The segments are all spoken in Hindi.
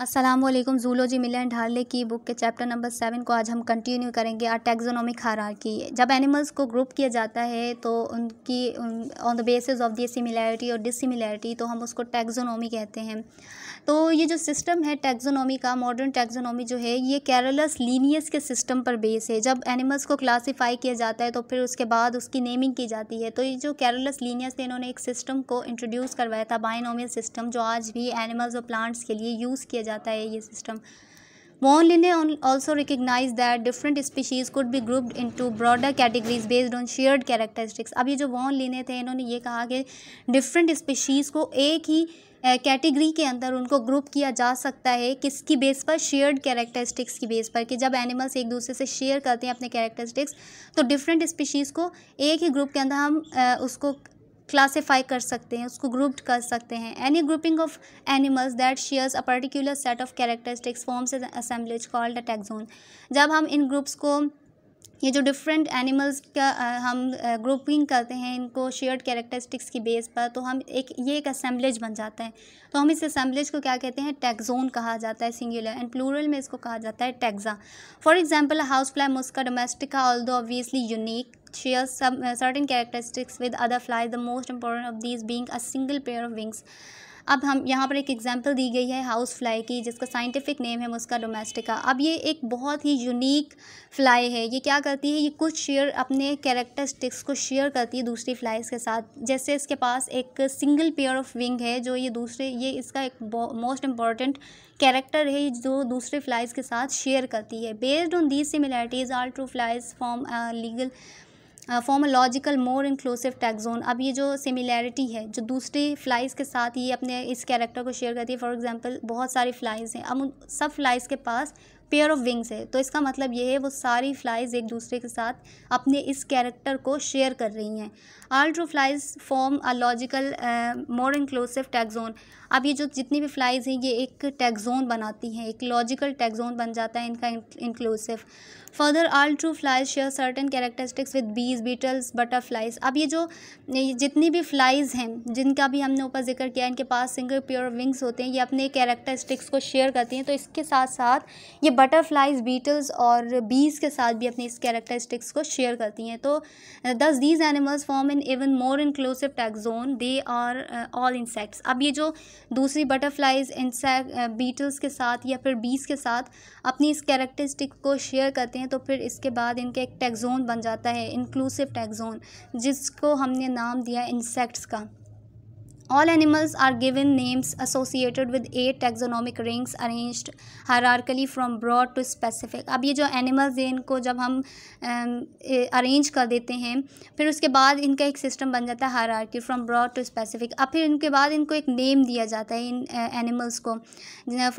असलम जूलॉजी मिलन ढाले की बुक के चैप्टर नंबर सेवन को आज हम कंटिन्यू करेंगे आ टेक्जोनॉमिक की जब एनिमल्स को ग्रुप किया जाता है तो उनकी on the basis of the similarity और डिसिमिलैरिटी तो हम उसको टेक्जोनॉमी कहते हैं तो ये जो सिस्टम है टैक्सोनॉमी का मॉडर्न टैक्सोनॉमी जो है ये कैरलस लीनियस के सिस्टम पर बेस है जब एनिमल्स को क्लासीफाई किया जाता है तो फिर उसके बाद उसकी नेमिंग की जाती है तो ये जो कैरलस लीनियस थे इन्होंने एक सिस्टम को इंट्रोड्यूस करवाया था बायोनोमियल सिस्टम जो आज भी एनिमल्स और प्लांट्स के लिए यूज़ किया जाता है ये system Von also recognize that different species could be grouped into broader categories based on shared characteristics अब ये जो वॉन लिने थे इन्होंने ये कहा कि डिफरेंट स्पीशीज़ को एक ही कैटेगरी के अंदर उनको ग्रुप किया जा सकता है किसकी बेस पर शेयर्ड कैरेक्टरिस्टिक्स की बेस पर कि जब एनिमल्स एक दूसरे से शेयर करते हैं अपने कैरेक्टरिस्टिक्स तो डिफरेंट स्पीशीज़ को एक ही ग्रुप के अंदर हम उसको क्लासीफाई कर सकते हैं उसको ग्रुप्ड कर सकते हैं any grouping of animals that shares a particular set of characteristics forms assemblage called a taxon जब हम इन ग्रुप्स को ये जो डिफरेंट एनिमल्स का आ, हम ग्रुपिंग करते हैं इनको शेयर्ड कैरेक्टरिस्टिक्स की बेस पर तो हम एक ये एक असेंबलेज बन जाता है तो हम इस असम्बलेज को क्या कहते हैं टैक्जोन कहा जाता है सिंगुलर एंड प्लूरल में इसको कहा जाता है taxa for example house fly मुस्का डोमेस्टिका although obviously unique share certain characteristics with other fly the most important of important being a single pair of wings अब हम यहाँ पर एक एग्जाम्पल दी गई है हाउस फ्लाई की जिसका साइंटिफिक नेम है मुस्का डोमेस्टिका अब ये एक बहुत ही यूनिक फ्लाई है ये क्या करती है ये कुछ शेयर अपने कैरेक्टरस्टिक्स को शेयर करती है दूसरी फ्लाइज के साथ जैसे इसके पास एक सिंगल पेयर ऑफ विंग है जो ये दूसरे ये इसका एक मोस्ट इम्पॉर्टेंट कैरेक्टर है जो दूसरे फ्लाइज के साथ शेयर करती है based on these similarities are true flies form legal form a logical more inclusive taxon अब ये जो सिमिलैरिटी है जो दूसरे फ्लाइज़ के साथ ये अपने इस कैरेक्टर को शेयर करती है फॉर एग्जांपल बहुत सारी फ्लाइज़ हैं अब उन सब फ्लाइज़ के पास पेयर ऑफ विंग्स है तो इसका मतलब ये है वो सारी फ्लाइज एक दूसरे के साथ अपने इस कैरेक्टर को शेयर कर रही हैं all true flies form a logical more inclusive taxon अब ये जो जितनी भी फ्लाइज़ हैं ये एक टैगजोन बनाती हैं एक लॉजिकल टैगजोन बन जाता है इनका inclusive further all true flies share certain characteristics with bees beetles butterflies अब ये जो ये जितनी भी फ्लाइज़ हैं जिनका भी हमने ऊपर जिक्र किया इनके पास सिंगल प्योर विंग्स होते हैं ये अपने कैरेक्टरिस्टिक्स को शेयर करती हैं तो इसके साथ साथ ये बटरफ्लाइज बीटल्स और बीज के साथ भी अपने इस कैरेक्टरिस्टिक्स को शेयर करती हैं तो thus these animals form an even more inclusive taxon they are all insects अब ये जो दूसरी बटरफ्लाइज इंसेक्ट बीटल्स के साथ या फिर बीस के साथ अपनी इस कैरेक्टरिस्टिक को शेयर करते हैं तो फिर इसके बाद इनके एक टैक्सोन बन जाता है इंक्लूसिव टैक्सोन जिसको हमने नाम दिया इंसेक्ट्स का All animals are given names associated with eight taxonomic rings arranged hierarchically from broad to specific. अब ये जो animals हैं इनको जब हम arrange कर देते हैं फिर उसके बाद इनका एक system बन जाता है hierarchy from broad to specific. अब फिर इनके बाद इनको एक name दिया जाता है इन animals को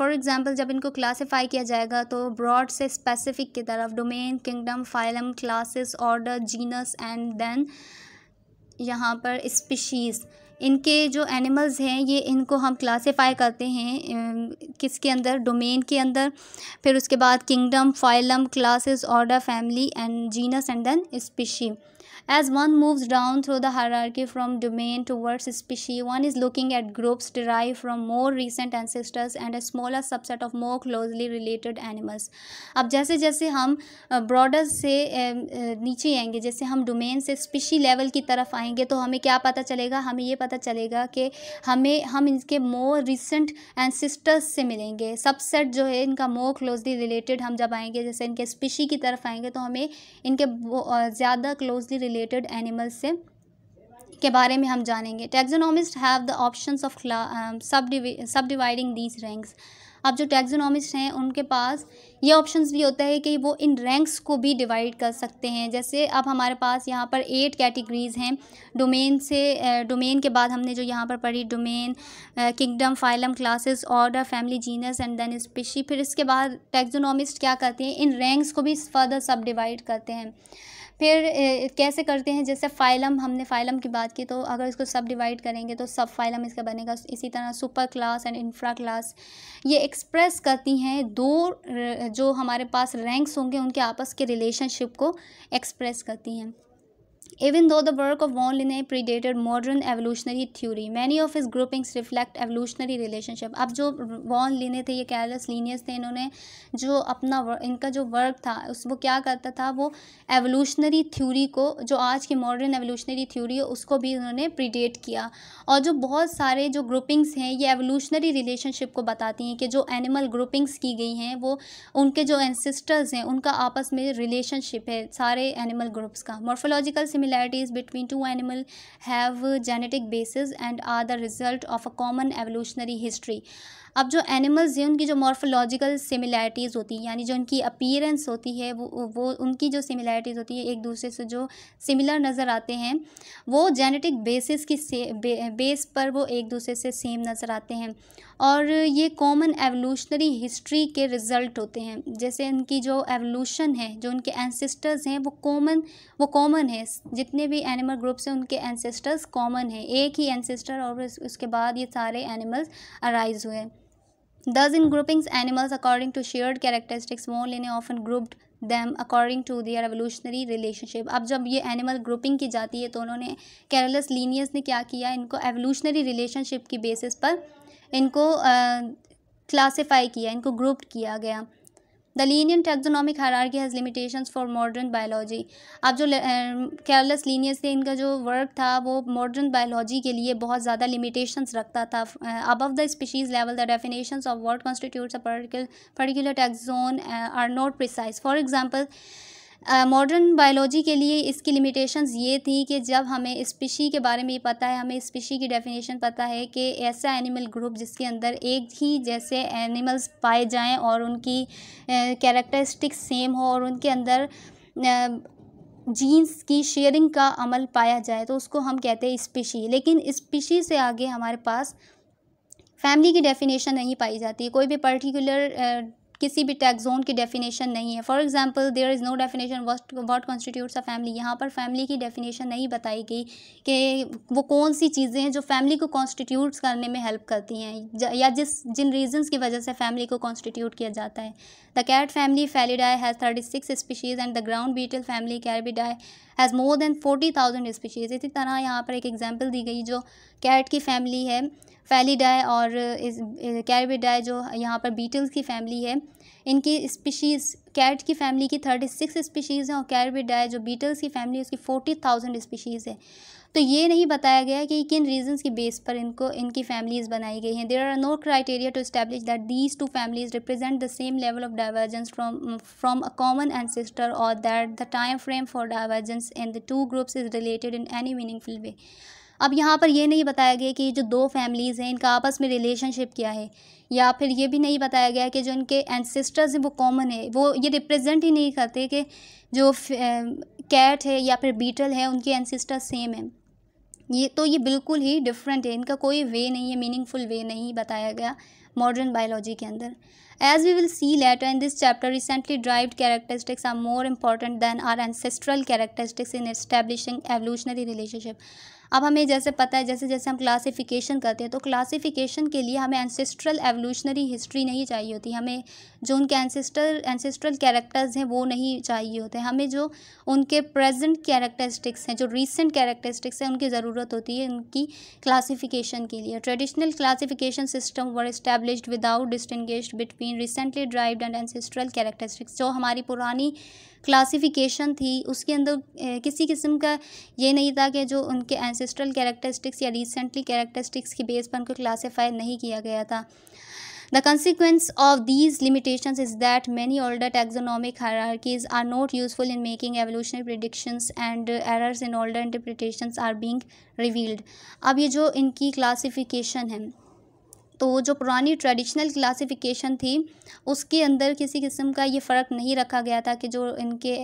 For example जब इनको classify किया जाएगा तो broad से specific की तरफ domain, kingdom, phylum, classes, order, genus and then यहाँ पर species. इनके जो एनिमल्स हैं ये इनको हम क्लासीफ़ाई करते हैं किसके अंदर डोमेन के अंदर फिर उसके बाद kingdom phylum classes order family and genus and then species As one moves down through the hierarchy from domain towards species, one is looking at groups derived from more recent ancestors and a smaller subset of more closely related animals. अब जैसे जैसे हम ब्रॉडर से नीचे आएंगे जैसे हम डोमेन से स्पीशी लेवल की तरफ आएंगे तो हमें क्या पता चलेगा हमें ये पता चलेगा कि हमें हम इनके मोर रिसेंट एंसिस्टर्स से मिलेंगे सबसेट जो है इनका मोर क्लोजली रिलेटेड हम जब आएंगे जैसे इनके स्पीशी की तरफ आएंगे तो हमें इनके ज़्यादा क्लोजली रिलेटेड रिलेटेड एनिमल्स से के बारे में हम जानेंगे taxonomists have the option of sub सब डिवाइडिंग दीज रैंक्स अब जो टैक्सोनॉमिस्ट हैं उनके पास ये ऑप्शंस भी होता है कि वो इन रैंक्स को भी डिवाइड कर सकते हैं जैसे अब हमारे पास यहाँ पर एट कैटेगरीज हैं डोमेन से डोमेन के बाद हमने जो यहाँ पर पढ़ी domain kingdom phylum classes order family genus and then species फिर इसके बाद टैक्सोनॉमिस्ट क्या करते हैं इन रैंक्स को भी फर्दर सब डिवाइड करते हैं फिर कैसे करते हैं जैसे फाइलम हमने फाइलम की बात की तो अगर इसको सब डिवाइड करेंगे तो सब फाइलम इसका बनेगा इसी तरह super class and infra class ये एक्सप्रेस करती हैं दो जो हमारे पास रैंक्स होंगे उनके आपस के रिलेशनशिप को एक्सप्रेस करती हैं Even though the work of von Linne predated modern evolutionary theory, many of his groupings reflect evolutionary relationship. अब जो वॉन लिने थे ये कैरलस लीनियस थे इन्होंने जो अपना वर्क इनका जो वर्क था उस वो क्या करता था वो एवोल्यूशनरी थ्योरी को जो आज की मॉडर्न एवोल्यूशनरी थ्योरी है उसको भी उन्होंने प्रीडेट किया और जो बहुत सारे जो ग्रुपिंग्स हैं ये एवोल्यूशनरी रिलेशनशिप को बताती हैं कि जो एनिमल ग्रुपिंग्स की गई हैं वो उनके जो एनसिस्टर्स हैं उनका आपस में रिलेशनशिप है सारे एनिमल ग्रुप्स का morphological simil similarities between two animal have genetic basis and are the result of a common evolutionary history अब जो एनिमल्स हैं उनकी जो मॉर्फोलॉजिकल सिमिलैरिटीज़ होती हैं यानी जो उनकी अपीयरेंस होती है वो वो उनकी जो सिमिलैरिटीज़ होती है एक दूसरे से जो सिमिलर नज़र आते हैं वो जेनेटिक बेसिस की से, बे, बेस पर वो एक दूसरे से सेम नज़र आते हैं और ये कॉमन एवोल्यूशनरी हिस्ट्री के रिज़ल्ट होते हैं जैसे इनकी जो एवोल्यूशन है जो उनके एनसेस्टर्स हैं वो कॉमन वो कॉमन है जितने भी एनिमल ग्रुप्स हैं उनके एनसेस्टर्स कॉमन है एक ही एनसेस्टर और उसके बाद ये सारे एनिमल्स अराइज हुए thus in groupings animals according to shared characteristics more लेने an grouped them according to their evolutionary relationship अब जब ये एनिमल ग्रुपिंग की जाती है तो उन्होंने कैरलस लीनियस ने क्या किया इनको एवोल्यूशनरी रिलेशनशिप की बेसिस पर इनको क्लासीफाई किया इनको ग्रुप्ड किया गया the Linnaean taxonomic hierarchy has limitation for modern biology अब जो केयरलेस लीनियस थे इनका जो वर्क था वो मॉडर्न बायोलॉजी के लिए बहुत ज़्यादा लिमिटेशंस रखता था above the species level the definition of word constitutes particular taxon are not precise for example modern biology के लिए इसकी लिमिटेशंस ये थी कि जब हमें स्पीशी के बारे में ये पता है हमें स्पीशी की डेफिनेशन पता है कि ऐसा एनिमल ग्रुप जिसके अंदर एक ही जैसे एनिमल्स पाए जाएं और उनकी कैरेक्टरिस्टिक्स सेम हो और उनके अंदर जीन्स की शेयरिंग का अमल पाया जाए तो उसको हम कहते हैं स्पीशी लेकिन स्पीशी से आगे हमारे पास फैमिली की डेफिनेशन नहीं पाई जाती कोई भी पर्टिकुलर किसी भी टैक्स जोन की डेफिनेशन नहीं है for example there is no definition what constitutes a family यहाँ पर फैमिली की डेफिनेशन नहीं बताई गई कि वो कौन सी चीज़ें हैं जो फैमिली को कॉन्स्टिट्यूट करने में हेल्प करती हैं या जिस जिन रीजंस की वजह से फैमिली को कॉन्स्टिट्यूट किया जाता है द कैट फैमिली फैलीडाए has thirty six species and the ground beetle family कैरबिडाई has more than forty thousand species इसी तरह यहाँ पर एक एग्जाम्पल दी गई जो कैट की फैमिली है फेलीडाई और कैरबिडाई जो यहाँ पर बीटल्स की फैमिली है इनकी स्पीशीज़ कैट की फैमिली की थर्टी सिक्स स्पीशीज़ हैं और कैरबिडाई जो बीटल्स की फैमिली उसकी फोर्टी थाउजेंड स्पीशीज़ है तो ये नहीं बताया गया कि किन रीजंस की बेस पर इनको इनकी फैमिलीज़ बनाई गई हैं there are no criteria to establish that these two families represent the same level of divergence from from a common ancestor और that the time frame for divergence in the two groups is related in any meaningful way अब यहाँ पर ये नहीं बताया गया कि जो दो फैमिलीज़ हैं इनका आपस में रिलेशनशिप क्या है या फिर ये भी नहीं बताया गया कि जो इनके एनसेस्टर्स हैं वो कॉमन है वो ये रिप्रेजेंट ही नहीं करते कि जो कैट है या फिर बीटल है उनके एनसेस्टर सेम है ये तो ये बिल्कुल ही डिफरेंट है इनका कोई वे नहीं है मीनिंगफुल वे नहीं बताया गया मॉडर्न बायोलॉजी के अंदर as we will see later in this chapter recently derived characteristics are more important than are ancestral characteristics in establishing evolutionary relationship अब हमें जैसे पता है जैसे जैसे हम क्लासिफिकेशन करते हैं तो क्लासिफिकेशन के लिए हमें एंसेस्ट्रल एवोल्यूशनरी हिस्ट्री नहीं चाहिए होती हमें जो उनके एंसेस्टर एंसेस्ट्रल कैरेक्टर्स हैं वो नहीं चाहिए होते हमें जो उनके प्रेजेंट कैरेक्टरिस्टिक्स हैं जो रीसेंट कैरेक्टरिस्टिक्स हैं उनकी ज़रूरत होती है उनकी क्लासीफिकेशन के लिए traditional classification system were establish without distinguish between recently derived and ancestral characteristics जो हमारी पुरानी क्लासिफिकेशन थी उसके अंदर किसी किस्म का ये नहीं था कि जो उनके एंसेस्ट्रल कैरेक्टरिस्टिक्स या रिसेंटली कैरेक्टरिस्टिक्स की बेस पर उनको क्लासीफाई नहीं किया गया था the consequence of these limitation is that many older taxonomic hierarchies are not useful in making evolutionary prediction and errors in older interpretation are being revealed अब ये जो इनकी क्लासीफिकेशन है तो जो पुरानी ट्रेडिशनल क्लासीफिकेशन थी उसके अंदर किसी किस्म का ये फ़र्क नहीं रखा गया था कि जो इनके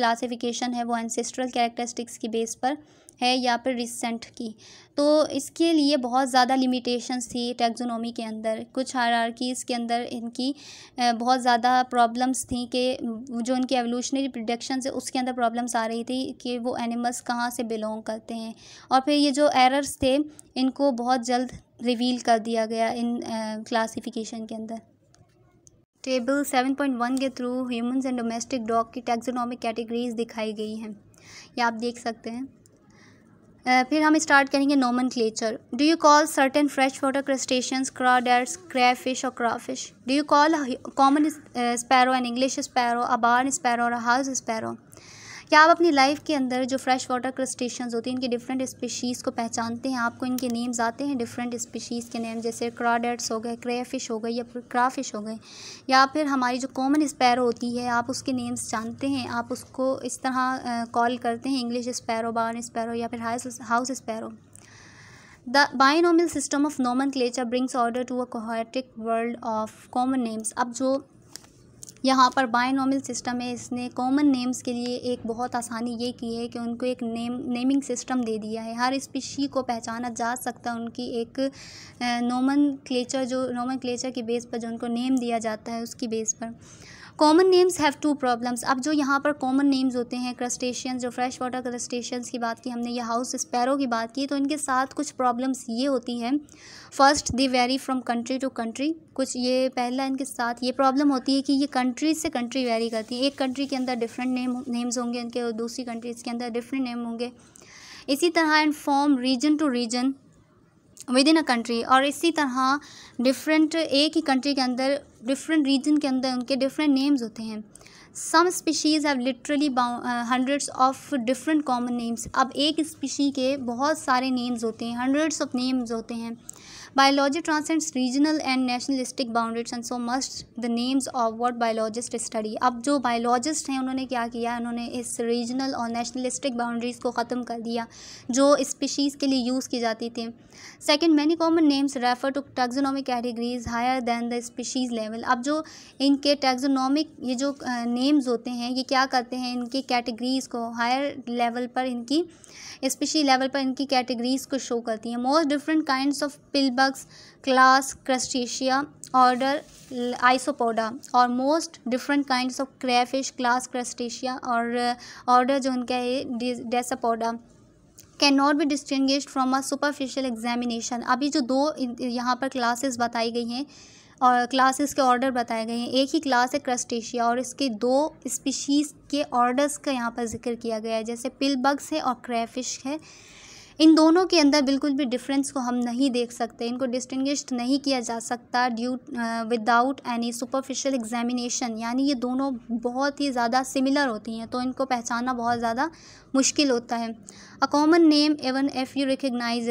क्लासीफिकेशन है वो एनसेस्ट्रल कैरेक्टरिस्टिक्स की बेस पर है या फिर रिसेंट की तो इसके लिए बहुत ज़्यादा लिमिटेशंस थी टेक्जोनॉमी के अंदर कुछ की के अंदर इनकी बहुत ज़्यादा प्रॉब्लम्स थी कि जो इनकी एवोल्यूशनरी प्रोडक्शन है उसके अंदर प्रॉब्लम्स आ रही थी कि वो एनिमल्स कहाँ से बिलोंग करते हैं और फिर ये जो एरर्स थे इनको बहुत जल्द रिवील कर दिया गया इन क्लासीफिकेशन के अंदर टेबल 7.1 के through humans and domestic dog की टेक्जोनॉमिक कैटेगरीज दिखाई गई हैं ये आप देख सकते हैं फिर हम स्टार्ट करेंगे nomenclature do you call certain fresh water crustaceans crawdads crayfish और crawfish do you call common sparrow and English sparrow a bar sparrow और हाउस स्पैरो क्या आप अपनी लाइफ के अंदर जो फ्रेश वाटर क्रस्टेशन होती हैं इनकी डिफरेंट स्पीशीज़ को पहचानते हैं आपको इनके नेम्स आते हैं डिफरेंट स्पीशीज़ के नेम जैसे क्राडेट्स हो गए क्रेफिश हो गए या फिर क्राफिश हो गए या फिर हमारी जो कॉमन स्पैरो होती है आप उसके नेम्स जानते हैं आप उसको इस तरह कॉल करते हैं इंग्लिश स्पैरो बार स्पैरो या फिर house sparrow The system of of nomenclature brings order to a chaotic world of common names अब जो यहाँ पर बायनॉमिल सिस्टम है इसने कॉमन नेम्स के लिए एक बहुत आसानी ये की है कि उनको एक नेम नेमिंग सिस्टम दे दिया है हर स्पीशी को पहचाना जा सकता है उनकी एक नोमन क्लेचर जो नोमन क्लेचर की बेस पर जो उनको नेम दिया जाता है उसकी बेस पर common names have two problems अब जो यहाँ पर कॉमन नेम्स होते हैं क्रस्टेशियंस जो फ्रेश वाटर क्रस्टेशियंस की बात की हमने या हाउस स्पैरो की बात की तो इनके साथ कुछ प्रॉब्लम्स ये होती हैं first they vary from country to country कुछ ये पहला इनके साथ ये प्रॉब्लम होती है कि ये कंट्रीज से कंट्री वेरी करती है एक कंट्री के अंदर डिफरेंट नेम नेम्स होंगे इनके और दूसरी कंट्रीज़ के अंदर डिफरेंट नेम होंगे इसी तरह in form region to region within a country और इसी तरह डिफरेंट एक ही कंट्री के अंदर डिफरेंट रीजन के अंदर उनके डिफरेंट नेम्स होते हैं some species have literally hundreds of different common names अब एक स्पीशी के बहुत सारे नेम्स होते हैं हंड्रेड्स ऑफ नेम्स होते हैं biology transcends regional and nationalistic boundaries and so must the names of what biologist study अब जो बायोलॉजिस्ट हैं उन्होंने क्या किया उन्होंने इस रीजनल और नेशनलिस्टिक बाउंड्रीज़ को ख़त्म कर दिया जो स्पीशीज़ के लिए यूज़ की जाती थी second many common names refer to taxonomic categories higher than the species level अब जो इनके टैक्सोनॉमिक ये जो नेम्स होते हैं ये क्या करते हैं इनकी कैटेगरीज़ को हायर लेवल पर इनकी स्पीशी लेवल पर इनकी कैटेगरीज़ को शो करती हैं most different kind of pillbugs class क्रस्टेशिया ऑर्डर आइसोपोडा और most different kind of crayfish class क्रस्टेशिया और ऑर्डर जो उनका है डेसापोडा can not be distinguished from a superficial examination अभी जो दो यहाँ पर क्लासेस बताई गई हैं और क्लासेस के ऑर्डर बताए गए हैं एक ही क्लास है क्रस्टेशिया और इसके दो स्पीशीज़ के ऑर्डर्स का यहाँ पर जिक्र किया गया है जैसे पिलबग्स है और क्रैफिश है इन दोनों के अंदर बिल्कुल भी डिफरेंस को हम नहीं देख सकते इनको डिस्टिंग्विश नहीं किया जा सकता due without any superficial examination यानी ये दोनों बहुत ही ज़्यादा सिमिलर होती हैं तो इनको पहचानना बहुत ज़्यादा मुश्किल होता है a common name even if you recognize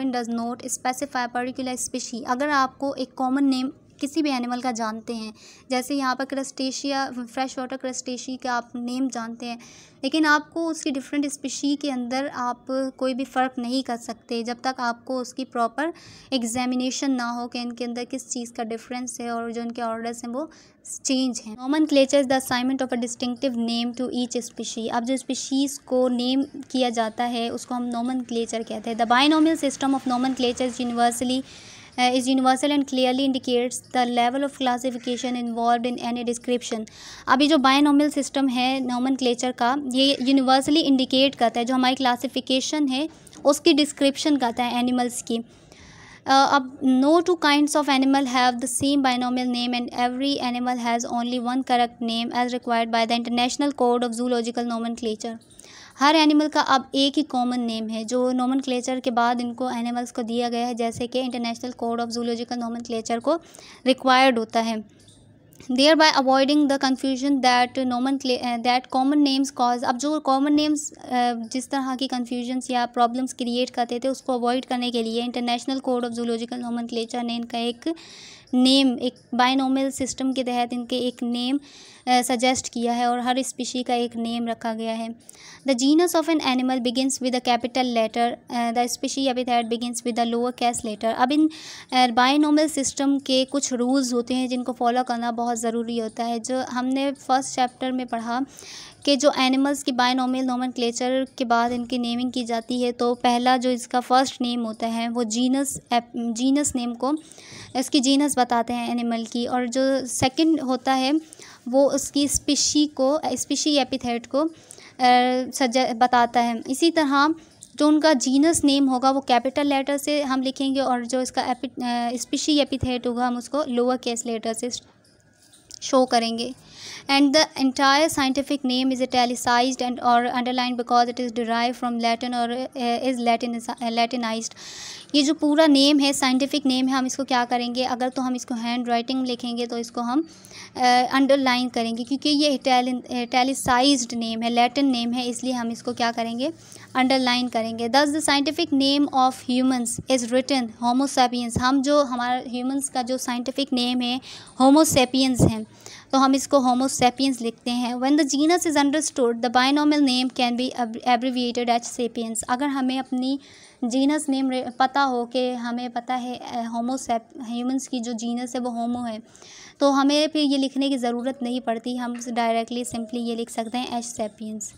in does not specify particular species अगर आपको एक कॉमन नेम किसी भी एनिमल का जानते हैं जैसे यहाँ पर क्रस्टेशिया फ्रेश वाटर क्रस्टेशी का आप नेम जानते हैं लेकिन आपको उसकी डिफरेंट स्पीशी के अंदर आप कोई भी फ़र्क नहीं कर सकते जब तक आपको उसकी प्रॉपर एग्जामिनेशन ना हो कि इनके अंदर किस चीज़ का डिफरेंस है और जो इनके ऑर्डर्स हैं वो चेंज हैं nomenclature is the assignment of a distinctive name to each species अब जो स्पीशीज़ को नेम किया जाता है उसको हम नॉमन क्लेचर कहते हैं the binomial system of nomenclature universally is universal and clearly indicates the level of classification involve in any description अभी जो बायोनोमल सिस्टम है नॉमन का ये यूनिवर्सली इंडिकेट करता है जो हमारी क्लासिफिकेशन है उसकी डिस्क्रिप्शन करता है एनिमल्स की uh, अब no two kinds of animal have the same binomial name and every animal has only one correct name as required by the international code of zoological nomen हर एनिमल का अब एक ही कॉमन नेम है जो नॉमन के बाद इनको एनिमल्स को दिया गया है जैसे कि international code of zoological nomen को रिक्वायर्ड होता है thereby avoiding the confusion that nomen that common names cause अब जो कॉमन नेम्स eh, जिस तरह की कन्फ्यूजन्स या प्रॉब्लम्स क्रिएट करते थे उसको अवॉइड करने के लिए international code of zoological nomen ने इनका एक नेम एक बाइनोमियल सिस्टम के तहत इनके एक नेम सजेस्ट किया है और हर स्पीशी का एक नेम रखा गया है the genus of an animal begins with a capital letter the species epithet begins with a lower case letter अब इन बाइनोमियल सिस्टम के कुछ रूल्स होते हैं जिनको फॉलो करना बहुत ज़रूरी होता है जो हमने फर्स्ट चैप्टर में पढ़ा के जो एनिमल्स की नॉमन क्लेचर के बाद इनकी नेमिंग की जाती है तो पहला जो इसका फर्स्ट नेम होता है वो जीनस जीनस नेम को इसकी जीनस बताते हैं एनिमल की और जो सेकंड होता है वो उसकी स्पीशी को स्पीशी एपिथेट को सजा बताता है इसी तरह जो उनका जीनस नेम होगा वो कैपिटल लेटर से हम लिखेंगे और जो इसका एपि स्पीशी एपिथेट होगा हम उसको लोअर केस लेटर से शो करेंगे and the entire scientific name is italicized and or underlined because it is derived from Latin or uh, is Latin Latinized ये जो पूरा नेम है साइंटिफिक नेम है हम इसको क्या करेंगे अगर तो हम इसको हैंड राइटिंग लिखेंगे तो इसको हम अंडरलाइन uh, करेंगे क्योंकि ये इटैलिसाइज्ड नेम है लैटिन नेम है इसलिए हम इसको क्या करेंगे अंडरलाइन करेंगे thus the scientific name of humans is written Homo sapiens हम जो हमारा ह्यूमंस का जो साइंटिफिक नेम है होमोसेपियंस हैं तो हम इसको होमोसेपियंस लिखते हैं once the genus is understood the binomial name can be abbreviated H sapiens अगर हमें अपनी जीनस नेम पता हो कि हमें पता है होमोसेप ह्यूमंस की जो जीनस है वो होमो है तो हमें फिर ये लिखने की ज़रूरत नहीं पड़ती हम डायरेक्टली सिंपली ये लिख सकते हैं एच सेपियंस